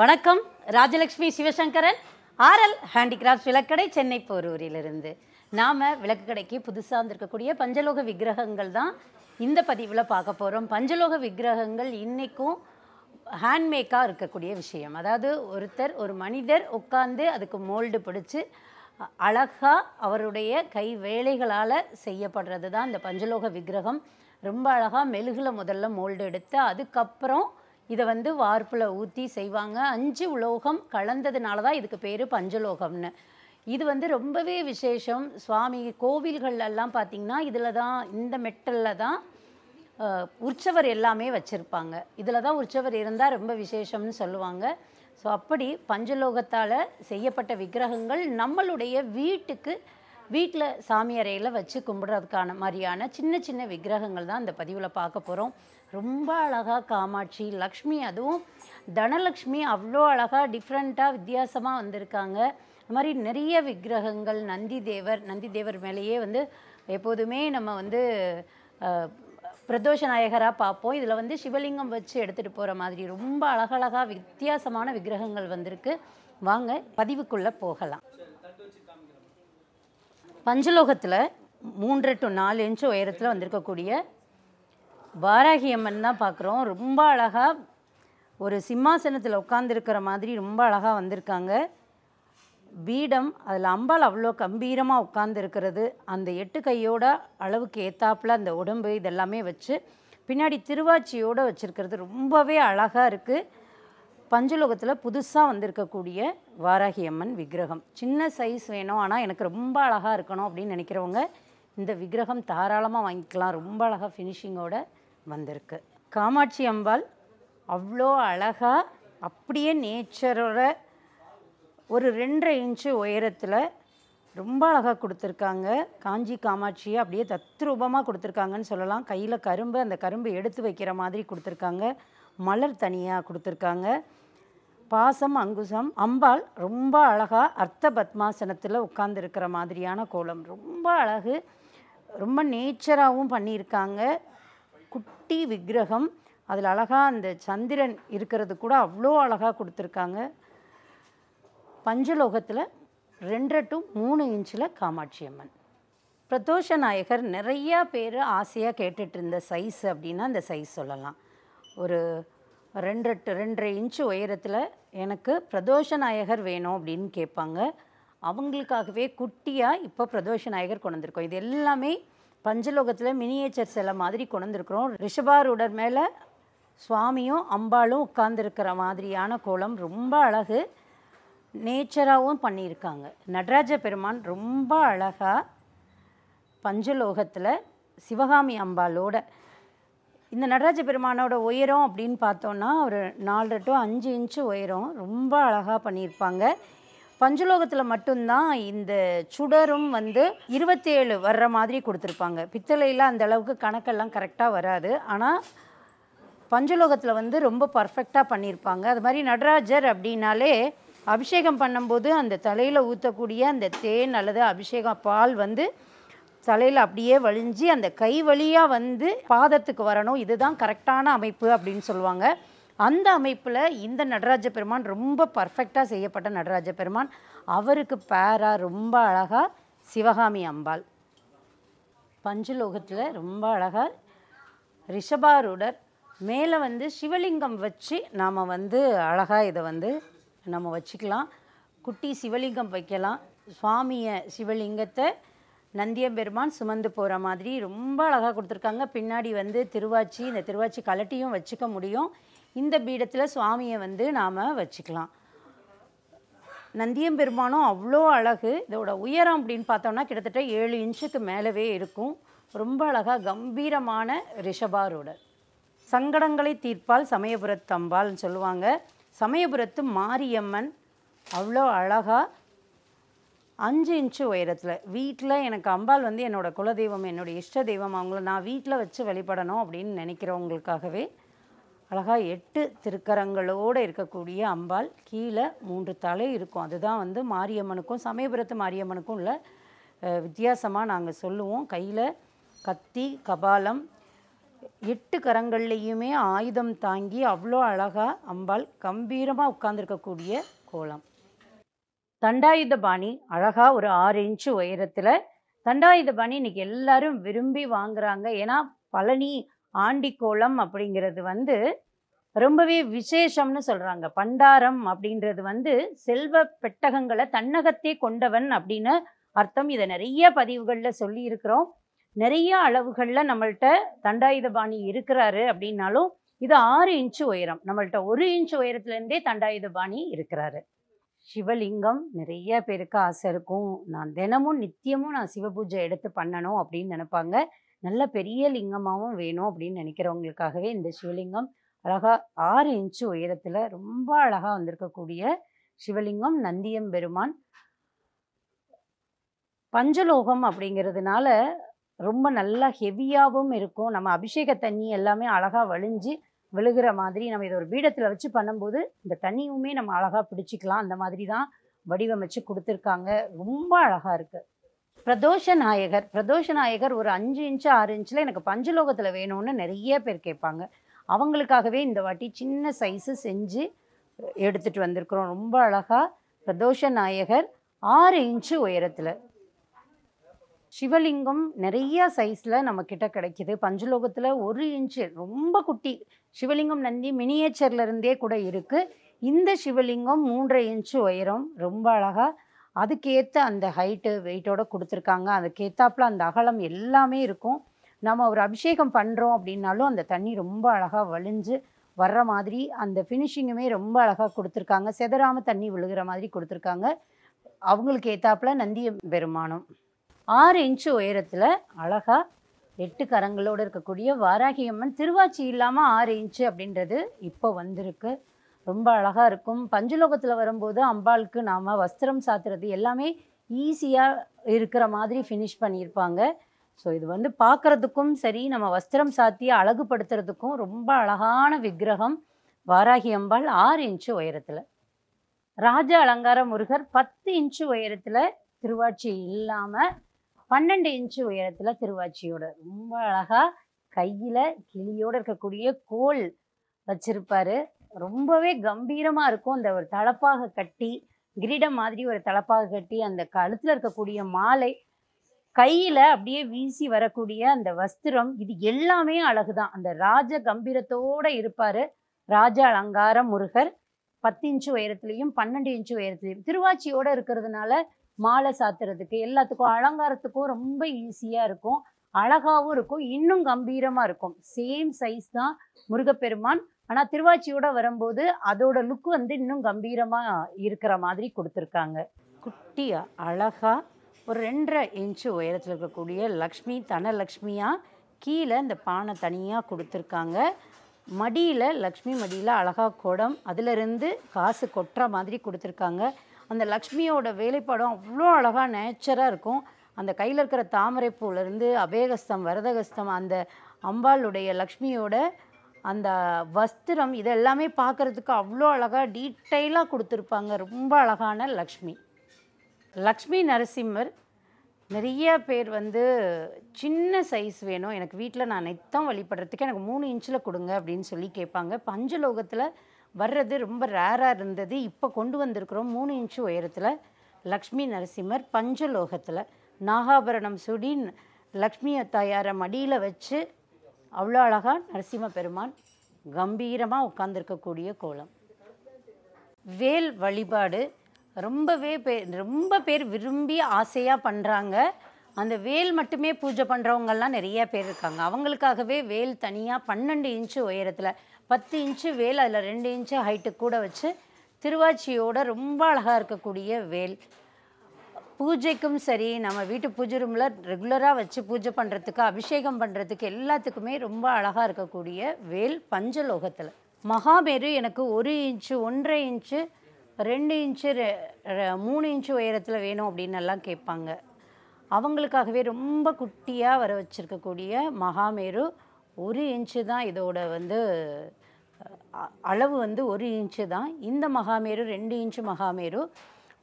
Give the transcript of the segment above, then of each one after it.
வணக்கம் Rajalakshmi Sivasankaran RL handicraft விளக்கடை சென்னை போரூரிலிருந்து நாம் விளக்கு கடைக்கு புதுசாக இருக்கக்கூடிய பஞ்சலோக விக்கிரகங்கள் தான் இந்த பதிவில் பார்க்க போகிறோம் பஞ்சலோக விக்கிரகங்கள் இன்றைக்கும் ஹேண்ட்மேக்காக இருக்கக்கூடிய விஷயம் அதாவது ஒருத்தர் ஒரு மனிதர் உட்காந்து அதுக்கு மோல்டு பிடிச்சி அழகாக அவருடைய கை வேலைகளால் செய்யப்படுறது தான் இந்த பஞ்சலோக விக்கிரகம் ரொம்ப அழகாக மெழுகில் முதல்ல மோல்டு எடுத்து அதுக்கப்புறம் இதை வந்து வார்ப்பில் ஊற்றி செய்வாங்க அஞ்சு உலோகம் கலந்ததுனால தான் இதுக்கு பேர் பஞ்சலோகம்னு இது வந்து ரொம்பவே விசேஷம் சுவாமி கோவில்கள்லாம் பார்த்திங்கன்னா இதில் தான் இந்த மெட்டலில் தான் உற்சவர் எல்லாமே வச்சுருப்பாங்க இதில் தான் உற்சவர் இருந்தால் ரொம்ப விசேஷம்னு சொல்லுவாங்க ஸோ அப்படி பஞ்சலோகத்தால் செய்யப்பட்ட விக்கிரகங்கள் நம்மளுடைய வீட்டுக்கு வீட்டில் சாமி அறையில் வச்சு கும்பிட்றதுக்கான மாதிரியான சின்ன சின்ன விக்கிரகங்கள் தான் இந்த பதிவில் பார்க்க போகிறோம் ரொம்ப அழகாக காமாட்சி லக்ஷ்மி அதுவும் தனலக்ஷ்மி அவ்வளோ அழகாக டிஃப்ரெண்ட்டாக வித்தியாசமாக வந்திருக்காங்க அது மாதிரி நிறைய விக்கிரகங்கள் நந்தி தேவர் நந்தி தேவர் மேலேயே வந்து எப்போதுமே நம்ம வந்து பிரதோஷ நாயகராக பார்ப்போம் இதில் வந்து சிவலிங்கம் வச்சு எடுத்துகிட்டு போகிற மாதிரி ரொம்ப அழகழகாக வித்தியாசமான விக்கிரகங்கள் வந்திருக்கு வாங்க பதிவுக்குள்ளே போகலாம் பஞ்சலோகத்தில் மூன்று டு நாலு இன்ச்சு உயரத்தில் வந்திருக்கக்கூடிய வாராகி அம்மன் தான் பார்க்குறோம் ரொம்ப அழகாக ஒரு சிம்மாசனத்தில் உட்காந்துருக்கிற மாதிரி ரொம்ப அழகாக வந்திருக்காங்க பீடம் அதில் அம்பாள் அவ்வளோ கம்பீரமாக உட்காந்துருக்கிறது அந்த எட்டு கையோட அளவுக்கு ஏத்தாப்பில் அந்த உடம்பு இதெல்லாமே வச்சு பின்னாடி திருவாச்சியோடு வச்சுருக்கிறது ரொம்பவே அழகாக இருக்குது பஞ்சலோகத்தில் புதுசாக வந்திருக்கக்கூடிய வாராகி அம்மன் விக்கிரகம் சின்ன சைஸ் வேணும் ஆனால் எனக்கு ரொம்ப அழகாக இருக்கணும் அப்படின்னு நினைக்கிறவங்க இந்த விக்கிரகம் தாராளமாக வாங்கிக்கலாம் ரொம்ப அழகாக ஃபினிஷிங்கோட வந்திருக்கு காமாட்சி அம்பாள் அவ்வளோ அழகாக அப்படியே நேச்சரோட ஒரு ரெண்டரை இன்ச்சு உயரத்தில் ரொம்ப அழகாக கொடுத்துருக்காங்க காஞ்சி காமாட்சியை அப்படியே தத்ரூபமாக கொடுத்துருக்காங்கன்னு சொல்லலாம் கையில் கரும்பு அந்த கரும்பு எடுத்து வைக்கிற மாதிரி கொடுத்துருக்காங்க மலர் தனியாக கொடுத்துருக்காங்க பாசம் அங்குசம் அம்பாள் ரொம்ப அழகாக அர்த்த பத்மாசனத்தில் உட்கார்ந்துருக்கிற மாதிரியான கோலம் ரொம்ப அழகு ரொம்ப நேச்சராகவும் பண்ணியிருக்காங்க குட்டி விக்கிரகம் அதில் அழகாக அந்த சந்திரன் இருக்கிறது கூட அவ்வளோ அழகாக கொடுத்துருக்காங்க பஞ்சலோகத்தில் ரெண்டரை டு மூணு இன்ச்சில் காமாட்சி அம்மன் பிரதோஷ நாயகர் நிறையா பேர் ஆசையாக கேட்டுட்டு இருந்த சைஸ் அப்படின்னா அந்த சைஸ் சொல்லலாம் ஒரு ரெண்டு ரெண்டரை இன்ச்சு உயரத்தில் எனக்கு பிரதோஷ நாயகர் வேணும் அப்படின்னு கேட்பாங்க அவங்களுக்காகவே குட்டியாக இப்போ பிரதோஷ நாயகர் கொண்டு வந்திருக்கோம் இது எல்லாமே பஞ்சலோகத்தில் மினியேச்சர் சிலை மாதிரி கொண்டிருக்கிறோம் ரிஷபாரூடர் மேலே சுவாமியும் அம்பாலும் உட்கார்ந்துருக்கிற மாதிரியான கோலம் ரொம்ப அழகு நேச்சராகவும் பண்ணியிருக்காங்க நடராஜ பெருமான் ரொம்ப அழகாக பஞ்சலோகத்தில் சிவகாமி அம்பாலோட இந்த நடராஜ பெருமானோட உயரம் அப்படின்னு பார்த்தோன்னா ஒரு நாலு டு அஞ்சு இன்ச்சு உயரம் ரொம்ப அழகாக பண்ணியிருப்பாங்க பஞ்சலோகத்தில் மட்டும்தான் இந்த சுடரும் வந்து இருபத்தேழு வர்ற மாதிரி கொடுத்துருப்பாங்க பித்தளையில் அந்த அளவுக்கு கணக்கெல்லாம் கரெக்டாக வராது ஆனால் பஞ்சலோகத்தில் வந்து ரொம்ப பர்ஃபெக்டாக பண்ணியிருப்பாங்க அது மாதிரி நடராஜர் அப்படின்னாலே அபிஷேகம் பண்ணும்போது அந்த தலையில் ஊற்றக்கூடிய அந்த தேன் அல்லது அபிஷேகம் பால் வந்து தலையில் அப்படியே வழிஞ்சு அந்த கை வழியாக வந்து பாதத்துக்கு வரணும் இதுதான் கரெக்டான அமைப்பு அப்படின்னு சொல்லுவாங்க அந்த அமைப்பில் இந்த நடராஜ பெருமான் ரொம்ப பர்ஃபெக்டாக செய்யப்பட்ட நடராஜ பெருமான் அவருக்கு பேராக ரொம்ப அழகாக சிவகாமி அம்பாள் பஞ்சலோகத்தில் ரொம்ப அழகாக ரிஷபாரூடர் மேலே வந்து சிவலிங்கம் வச்சு நாம் வந்து அழகாக இதை வந்து நம்ம வச்சுக்கலாம் குட்டி சிவலிங்கம் வைக்கலாம் சுவாமியை சிவலிங்கத்தை நந்தியம்பெருமான் சுமந்து போகிற மாதிரி ரொம்ப அழகாக கொடுத்துருக்காங்க பின்னாடி வந்து திருவாச்சி இந்த திருவாச்சி கலட்டியும் வச்சுக்க முடியும் இந்த பீடத்தில் சுவாமியை வந்து நாம் வச்சுக்கலாம் நந்தியம் அவ்வளோ அழகு இதோட உயரம் அப்படின்னு பார்த்தோம்னா கிட்டத்தட்ட ஏழு இன்ச்சுக்கு மேலவே இருக்கும் ரொம்ப அழகாக கம்பீரமான ரிஷபாரோட சங்கடங்களை தீர்ப்பால் சமயபுரத்து தம்பால்னு சொல்லுவாங்க சமயபுரத்து மாரியம்மன் அவ்வளோ அழகாக அஞ்சு இன்ச்சு உயரத்தில் வீட்டில் எனக்கு அம்பாள் வந்து என்னோடய குலதெய்வம் என்னோடய இஷ்ட தெய்வம் அவங்கள நான் வீட்டில் வச்சு வழிபடணும் அப்படின்னு நினைக்கிறவங்களுக்காகவே அழகாக எட்டு திருக்கரங்களோடு இருக்கக்கூடிய அம்பாள் கீழே மூன்று தலை இருக்கும் அதுதான் வந்து மாரியம்மனுக்கும் சமயபுரத்து மாரியம்மனுக்கும் உள்ள வித்தியாசமாக நாங்கள் சொல்லுவோம் கையில் கத்தி கபாலம் எட்டு கரங்கள்லேயுமே ஆயுதம் தாங்கி அவ்வளோ அழகாக அம்பாள் கம்பீரமாக உட்கார்ந்துருக்கக்கூடிய கோலம் தண்டாயுத பாணி அழகாக ஒரு ஆறு இன்ச்சு உயரத்தில் தண்டாயுத பாணி இன்றைக்கி எல்லாரும் விரும்பி வாங்குகிறாங்க ஏன்னா பழனி ஆண்டிக்கோளம் அப்படிங்கிறது வந்து ரொம்பவே விசேஷம்னு சொல்கிறாங்க பண்டாரம் அப்படின்றது வந்து செல்வ பெட்டகங்களை தன்னகத்தே கொண்டவன் அப்படின்னு அர்த்தம் இதை நிறைய பதிவுகளில் சொல்லியிருக்கிறோம் நிறைய அளவுகளில் நம்மள்கிட்ட தண்டாயுதபாணி இருக்கிறாரு அப்படின்னாலும் இது ஆறு இன்ச்சு உயரம் நம்மள்கிட்ட ஒரு இன்ச்சு உயரத்துலேருந்தே தண்டாயுதபாணி இருக்கிறாரு சிவலிங்கம் நிறைய பேருக்கு ஆசை இருக்கும் நான் தினமும் நித்தியமும் நான் சிவபூஜை எடுத்து பண்ணணும் அப்படின்னு நினைப்பாங்க நல்ல பெரிய லிங்கமாகவும் வேணும் அப்படின்னு நினைக்கிறவங்களுக்காகவே இந்த சிவலிங்கம் அழகாக ஆறு இன்ச்சு உயரத்தில் ரொம்ப அழகாக வந்திருக்கக்கூடிய சிவலிங்கம் நந்தியம் பெருமான் பஞ்சலோகம் அப்படிங்கிறதுனால ரொம்ப நல்லா ஹெவியாகவும் இருக்கும் நம்ம அபிஷேக தண்ணி எல்லாமே அழகாக வழிஞ்சு விழுகிற மாதிரி நம்ம இதை ஒரு பீடத்தில் வச்சு பண்ணும்போது இந்த தண்ணியுமே நம்ம அழகாக பிடிச்சிக்கலாம் அந்த மாதிரி தான் வடிவமைச்சு கொடுத்துருக்காங்க ரொம்ப அழகாக இருக்குது பிரதோஷ நாயகர் பிரதோஷ நாயகர் ஒரு அஞ்சு இன்ச்சு ஆறு இன்ச்சில் எனக்கு பஞ்சலோகத்தில் வேணும்னு நிறைய பேர் கேட்பாங்க அவங்களுக்காகவே இந்த வாட்டி சின்ன சைஸு செஞ்சு எடுத்துகிட்டு வந்திருக்கிறோம் ரொம்ப அழகாக பிரதோஷ நாயகர் ஆறு இன்ச்சு உயரத்தில் சிவலிங்கம் நிறைய சைஸில் நம்மக்கிட்ட கிடைக்கிது பஞ்சலோகத்தில் ஒரு இன்ச்சு ரொம்ப குட்டி சிவலிங்கம் நந்தி மினியேச்சர்லேருந்தே கூட இருக்குது இந்த சிவலிங்கம் மூன்றரை இன்ச்சு உயரம் ரொம்ப அழகாக அதுக்கேற்ற அந்த ஹைட்டு வெயிட்டோட கொடுத்துருக்காங்க அதுக்கேற்றாப்புல அந்த அகலம் எல்லாமே இருக்கும் நம்ம ஒரு அபிஷேகம் பண்ணுறோம் அப்படின்னாலும் அந்த தண்ணி ரொம்ப அழகாக வலிஞ்சு வர்ற மாதிரி அந்த ஃபினிஷிங்குமே ரொம்ப அழகாக கொடுத்துருக்காங்க செதறாமல் தண்ணி விழுகிற மாதிரி கொடுத்துருக்காங்க அவங்களுக்கு ஏத்தாப்புல நந்திய பெருமானம் ஆறு இன்ச்சு உயரத்தில் அழகாக எட்டு கரங்களோடு இருக்கக்கூடிய வாராகி அம்மன் திருவாச்சி இல்லாமல் ஆறு இன்ச்சு அப்படின்றது இப்போ வந்திருக்கு ரொம்ப அழகாக இருக்கும் பஞ்சலோகத்தில் வரும்போது அம்பாளுக்கு நாம் வஸ்திரம் சாத்துறது எல்லாமே ஈஸியாக இருக்கிற மாதிரி ஃபினிஷ் பண்ணியிருப்பாங்க ஸோ இது வந்து பார்க்குறதுக்கும் சரி நம்ம வஸ்திரம் சாத்தி அழகுபடுத்துறதுக்கும் ரொம்ப அழகான விக்கிரகம் வாராகி அம்பாள் ஆறு இன்ச்சு உயரத்தில் ராஜ அலங்கார முருகர் பத்து இன்ச்சு உயரத்தில் திருவாச்சி இல்லாமல் பன்னெண்டு இன்ச்சு உயரத்தில் திருவாட்சியோட ரொம்ப அழகாக கையில் கிளியோடு இருக்கக்கூடிய கோல் வச்சிருப்பாரு ரொம்பவே கம்பீரமாக இருக்கும் அந்த ஒரு தலப்பாக கட்டி கிரீடம் மாதிரி ஒரு தலப்பாக கட்டி அந்த கழுத்தில் இருக்கக்கூடிய மாலை கையில் அப்படியே வீசி வரக்கூடிய அந்த வஸ்திரம் இது எல்லாமே அழகுதான் அந்த ராஜ கம்பீரத்தோட இருப்பார் ராஜ அலங்கார முருகர் பத்து இன்ச்சு உயரத்துலையும் பன்னெண்டு இன்ச்சு உயரத்துலையும் திருவாச்சியோடு இருக்கிறதுனால மாலை சாத்துறதுக்கு எல்லாத்துக்கும் அலங்காரத்துக்கும் ரொம்ப ஈஸியாக இருக்கும் அழகாகவும் இருக்கும் இன்னும் கம்பீரமாக இருக்கும் சேம் சைஸ் தான் முருகப்பெருமான் ஆனால் திருவாச்சியோட வரும்போது அதோட லுக் வந்து இன்னும் கம்பீரமாக இருக்கிற மாதிரி கொடுத்துருக்காங்க குட்டியாக அழகாக ஒரு ரெண்டரை இன்ச்சு உயரத்தில் இருக்கக்கூடிய லக்ஷ்மி தனலக்ஷ்மியாக கீழே இந்த பானை தனியாக கொடுத்துருக்காங்க மடியில் லக்ஷ்மி மடியில் அழகாக குடம் அதிலிருந்து காசு கொட்டுற மாதிரி கொடுத்துருக்காங்க அந்த லக்ஷ்மியோட வேலைப்பாடும் அவ்வளோ அழகாக நேச்சராக இருக்கும் அந்த கையில் இருக்கிற தாமரை பூலேருந்து அபேகஸ்தம் வரதகஸ்தம் அந்த அம்பாளுடைய லக்ஷ்மியோட அந்த வஸ்திரம் இதெல்லாமே பார்க்குறதுக்கு அவ்வளோ அழகாக டீட்டெயிலாக கொடுத்துருப்பாங்க ரொம்ப அழகான லக்ஷ்மி லக்ஷ்மி நரசிம்மர் நிறைய பேர் வந்து சின்ன சைஸ் வேணும் எனக்கு வீட்டில் நான் நித்தம் வழிபடுறதுக்கு எனக்கு மூணு இன்ச்சில் கொடுங்க அப்படின்னு சொல்லி கேட்பாங்க பஞ்சலோகத்தில் வர்றது ரொம்ப ரேராக இருந்தது இப்போ கொண்டு வந்திருக்கிறோம் மூணு இன்ச்சு உயரத்தில் லக்ஷ்மி நரசிம்மர் பஞ்சலோகத்தில் நாகாபரணம் சுடின் லக்ஷ்மி தாயாரை மடியில் வச்சு அவ்வளோ அழகாக நரசிம்ம பெருமான் கம்பீரமாக உட்கார்ந்துருக்கக்கூடிய கோலம் வேல் வழிபாடு ரொம்பவே பே ரொம்ப பேர் விரும்பி ஆசையாக பண்ணுறாங்க அந்த வேல் மட்டுமே பூஜை பண்ணுறவங்கெல்லாம் நிறைய பேர் இருக்காங்க அவங்களுக்காகவே வேல் தனியாக பன்னெண்டு இன்ச்சு உயரத்தில் பத்து இன்ச்சு வேல் அதில் ரெண்டு இன்ச்சு ஹைட்டு கூட வச்சு திருவாச்சியோட ரொம்ப அழகாக இருக்கக்கூடிய வேல் பூஜைக்கும் சரி நம்ம வீட்டு பூஜை ரூமில் ரெகுலராக வச்சு பூஜை பண்ணுறதுக்கு அபிஷேகம் பண்ணுறதுக்கு எல்லாத்துக்குமே ரொம்ப அழகாக இருக்கக்கூடிய வேல் பஞ்சலோகத்தில் மகாபேரு எனக்கு ஒரு இன்ச்சு ஒன்றரை இன்ச்சு ரெண்டு இன்ச்சு மூணு இன்ச்சு உயரத்தில் வேணும் அப்படின்னு எல்லாம் கேட்பாங்க அவங்களுக்காகவே ரொம்ப குட்டியாக வர வச்சுருக்கக்கூடிய மகாமேரு ஒரு இன்ச்சு தான் இதோட வந்து அளவு வந்து ஒரு இன்ச்சு தான் இந்த மகாமேரு ரெண்டு இன்ச்சு மகாமேரு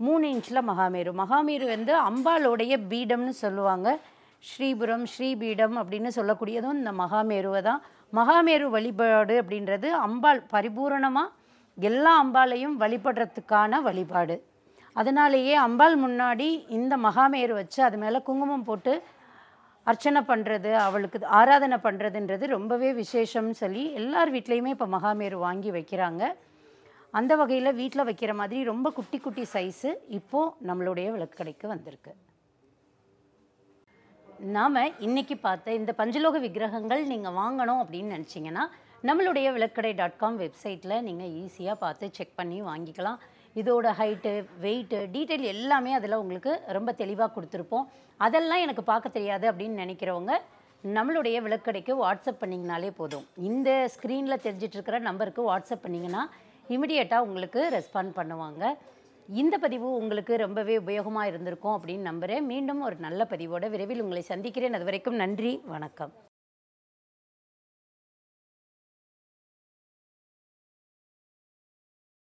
மூணு இன்ச்சில் மகாமேரு மகாமேரு வந்து அம்பாலோடைய பீடம்னு சொல்லுவாங்க ஸ்ரீபுரம் ஸ்ரீபீடம் அப்படின்னு சொல்லக்கூடியதும் இந்த மகாமேருவை தான் மகாமேரு வழிபாடு அப்படின்றது அம்பாள் பரிபூரணமாக எல்லா அம்பாலையும் வழிபடுறதுக்கான வழிபாடு அதனாலேயே அம்பாள் முன்னாடி இந்த மகாமேரு வச்சு அது மேலே குங்குமம் போட்டு அர்ச்சனை பண்ணுறது அவளுக்கு ஆராதனை பண்ணுறதுன்றது ரொம்பவே விசேஷம்னு சொல்லி எல்லார் வீட்லேயுமே இப்போ மகாமேரு வாங்கி வைக்கிறாங்க அந்த வகையில் வீட்டில் வைக்கிற மாதிரி ரொம்ப குட்டி குட்டி சைஸு இப்போது நம்மளுடைய விளக்கடைக்கு வந்திருக்கு நாம் இன்றைக்கி பார்த்த இந்த பஞ்சலோக விக்கிரகங்கள் நீங்கள் வாங்கணும் அப்படின்னு நினச்சிங்கன்னா நம்மளுடைய விளக்கடை டாட் காம் வெப்சைட்டில் நீங்கள் ஈஸியாக பார்த்து செக் பண்ணி வாங்கிக்கலாம் இதோட ஹைட்டு வெயிட்டு டீட்டெயில் எல்லாமே அதில் உங்களுக்கு ரொம்ப தெளிவாக கொடுத்துருப்போம் அதெல்லாம் எனக்கு பார்க்க தெரியாது அப்படின்னு நினைக்கிறவங்க நம்மளுடைய விளக்கடைக்கு வாட்ஸ்அப் பண்ணிங்கனாலே போதும் இந்த ஸ்க்ரீனில் தெரிஞ்சிட்ருக்கிற நம்பருக்கு வாட்ஸ்அப் பண்ணிங்கன்னா இமிடியேட்டாக உங்களுக்கு ரெஸ்பாண்ட் பண்ணுவாங்க இந்த பதிவு உங்களுக்கு ரொம்பவே உபயோகமாக இருந்திருக்கும் அப்படின்னு நம்புகிறேன் மீண்டும் ஒரு நல்ல பதிவோடு விரைவில் உங்களை சந்திக்கிறேன் அது வரைக்கும் நன்றி வணக்கம்